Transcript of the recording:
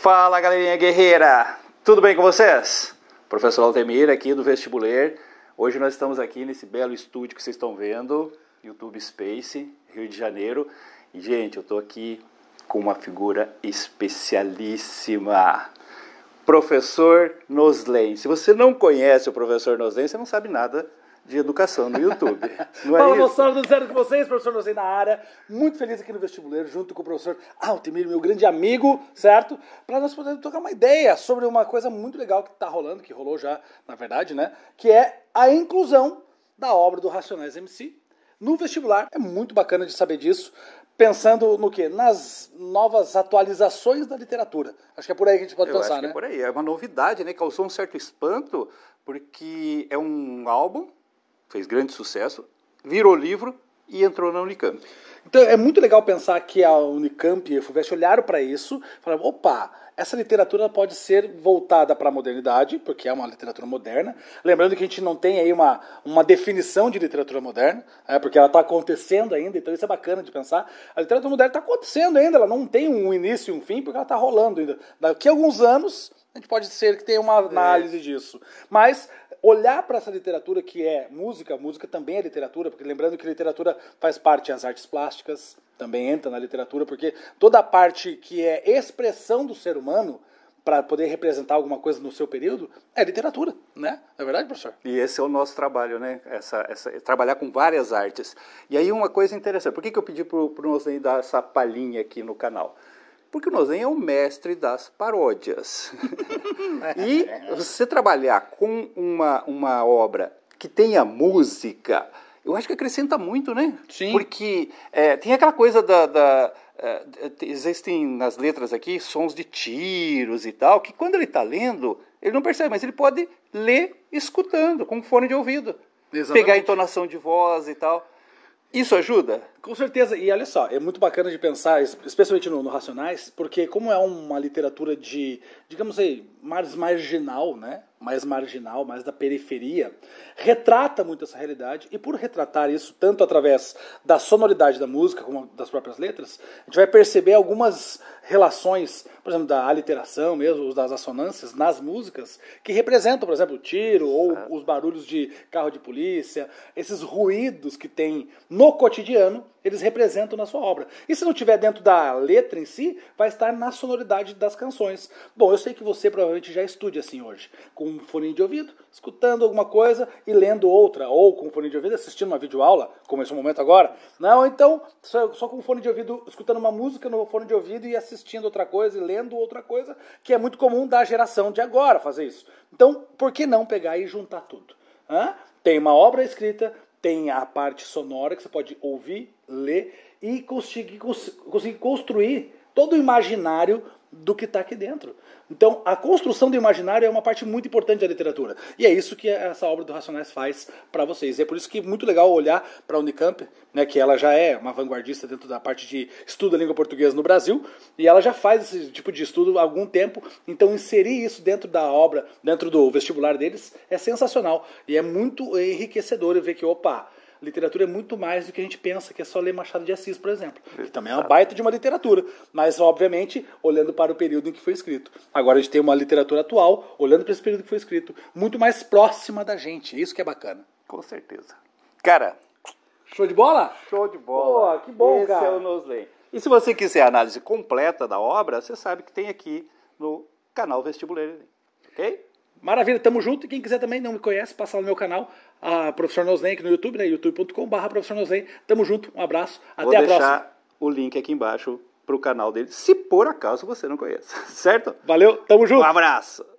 Fala galerinha guerreira, tudo bem com vocês? Professor Altemir aqui do Vestibular. Hoje nós estamos aqui nesse belo estúdio que vocês estão vendo, YouTube Space, Rio de Janeiro. E, gente, eu estou aqui com uma figura especialíssima. Professor Noslen. Se você não conhece o professor Noslen, você não sabe nada de educação no YouTube. Não Paulo é do Zero com vocês, professor Nozei na área. Muito feliz aqui no vestibuleiro, junto com o professor Altemiro, meu grande amigo, certo? Para nós podermos trocar uma ideia sobre uma coisa muito legal que está rolando, que rolou já, na verdade, né? Que é a inclusão da obra do Racionais MC no vestibular. É muito bacana de saber disso. Pensando no quê? Nas novas atualizações da literatura. Acho que é por aí que a gente pode Eu pensar, acho é né? é por aí. É uma novidade, né? Causou um certo espanto, porque é um álbum fez grande sucesso, virou livro e entrou na Unicamp. Então é muito legal pensar que a Unicamp e a FUVEST olharam para isso, falaram: opa, essa literatura pode ser voltada para a modernidade, porque é uma literatura moderna. Lembrando que a gente não tem aí uma, uma definição de literatura moderna, é, porque ela está acontecendo ainda, então isso é bacana de pensar. A literatura moderna está acontecendo ainda, ela não tem um início e um fim, porque ela está rolando ainda. Daqui a alguns anos a gente pode ser que tenha uma é. análise é. disso. Mas olhar para essa literatura que é música, música também é literatura, porque lembrando que literatura faz parte das artes plásticas, também entra na literatura, porque toda a parte que é expressão do ser humano para poder representar alguma coisa no seu período é literatura, né? Não é verdade, professor? E esse é o nosso trabalho, né? Essa, essa, trabalhar com várias artes. E aí uma coisa interessante, por que, que eu pedi para o nos dar essa palhinha aqui no canal? porque o Nozen é o mestre das paródias. e você trabalhar com uma, uma obra que tenha música, eu acho que acrescenta muito, né? Sim. Porque é, tem aquela coisa da, da é, existem nas letras aqui sons de tiros e tal, que quando ele está lendo, ele não percebe, mas ele pode ler escutando, com fone de ouvido. Exatamente. Pegar a entonação de voz e tal. Isso ajuda? Com certeza, e olha só, é muito bacana de pensar, especialmente no, no Racionais, porque como é uma literatura de, digamos aí, mais marginal, né? Mais marginal, mais da periferia, retrata muito essa realidade, e por retratar isso tanto através da sonoridade da música como das próprias letras, a gente vai perceber algumas relações, por exemplo, da aliteração mesmo, das assonâncias nas músicas, que representam, por exemplo, o tiro ou os barulhos de carro de polícia, esses ruídos que tem no cotidiano eles representam na sua obra. E se não tiver dentro da letra em si, vai estar na sonoridade das canções. Bom, eu sei que você provavelmente já estude assim hoje, com um fone de ouvido, escutando alguma coisa e lendo outra, ou com um fone de ouvido assistindo uma videoaula, como esse momento agora. Não, né? então, só, só com um fone de ouvido, escutando uma música no fone de ouvido e assistindo outra coisa e lendo outra coisa, que é muito comum da geração de agora fazer isso. Então, por que não pegar e juntar tudo? Hã? Tem uma obra escrita, tem a parte sonora que você pode ouvir, ler e conseguir, conseguir construir todo o imaginário do que está aqui dentro. Então, a construção do imaginário é uma parte muito importante da literatura. E é isso que essa obra do Racionais faz para vocês. E é por isso que é muito legal olhar para a Unicamp, né, que ela já é uma vanguardista dentro da parte de estudo da língua portuguesa no Brasil, e ela já faz esse tipo de estudo há algum tempo. Então, inserir isso dentro da obra, dentro do vestibular deles, é sensacional. E é muito enriquecedor ver que, opa, literatura é muito mais do que a gente pensa, que é só ler Machado de Assis, por exemplo, que também é uma baita de uma literatura, mas obviamente olhando para o período em que foi escrito. Agora a gente tem uma literatura atual, olhando para esse período que foi escrito, muito mais próxima da gente, isso que é bacana. Com certeza. Cara, show de bola? Show de bola. Boa, que bom, esse cara. Esse é o Nosley. E se você quiser a análise completa da obra, você sabe que tem aqui no canal Vestibuleiro, ok? Maravilha, tamo junto. E quem quiser também, não me conhece, passa lá no meu canal, a Professor Noslen, aqui no YouTube, né? youtube.com.br Professor Noslen. Tamo junto, um abraço, até Vou a próxima. Vou deixar o link aqui embaixo para o canal dele, se por acaso você não conhece, certo? Valeu, tamo junto. Um abraço.